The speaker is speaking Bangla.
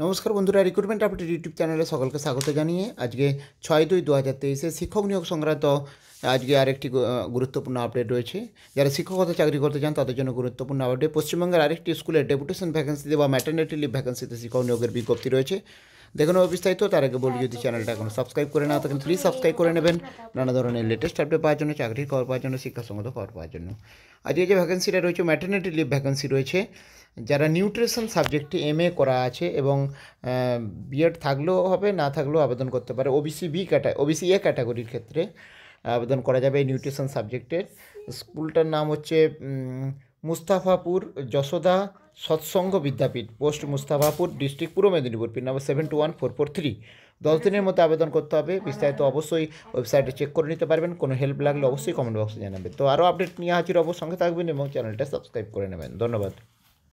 নমস্কার বন্ধুরা রিক্রুটমেন্ট আপডেট ইউটিউব চ্যানেলে সকলকে স্বাগত জানিয়ে আজকে ছয় দুই দু হাজার তেইশে শিক্ষক নিয়োগ সংক্রান্ত আজকে আরেকটি গুরুত্বপূর্ণ আপডেট রয়েছে যারা শিক্ষকতা চাকরি করতে চান তাদের জন্য গুরুত্বপূর্ণ আপডেট পশ্চিমবঙ্গের আরেকটি স্কুলে ডেপুটেশন ভ্যাকেন্সিতে বা ম্যাটার্নিটি লিভ ভ্যাকেন্সিতে শিক্ষক নিয়োগের বিজ্ঞপ্তি রয়েছে দেখুন বিস্তারিত তার আগে বলি যদি চ্যানেলটা এখন সাবস্ক্রাইব করে না থাকেন প্লিজ সাবস্ক্রাইব করে নেবেন নানা ধরনের লেটেস্ট আপডেট পাওয়ার জন্য চাকরির খবর পাওয়ার জন্য শিক্ষাসঙ্গত খবর পাওয়ার জন্য আজকে যে ভ্যাকেন্সিটা রয়েছে ম্যাটার্নিটি লিভ ভ্যাকেন্সি রয়েছে যারা নিউট্রিশন সাবজেক্টে এম এ করা আছে এবং বিএড থাকলেও হবে না থাকলেও আবেদন করতে পারে ওবিসি বি ক্যাটা ওবিসি এ ক্যাটাগরির ক্ষেত্রে আবেদন করা যাবে এই নিউট্রিশন সাবজেক্টের স্কুলটার নাম হচ্ছে মুস্তাফাপুর যশোদা সৎসঙ্গ বিদ্যাপীঠ post Mustafapur district Purba Medinipur pin number seven two one four four three দশ দিনের মধ্যে আবেদন করতে হবে বিস্তারিত অবশ্যই ওয়েবসাইটে চেক করে নিতে পারবেন কোনো হেল্প লাগলে অবশ্যই কমেন্ট বক্সে জানাবেন তো আরও আপডেট নিয়ে হাজির অবশ্যই সঙ্গে থাকবেন এবং চ্যানেলটা সাবস্ক্রাইব করে নেবেন ধন্যবাদ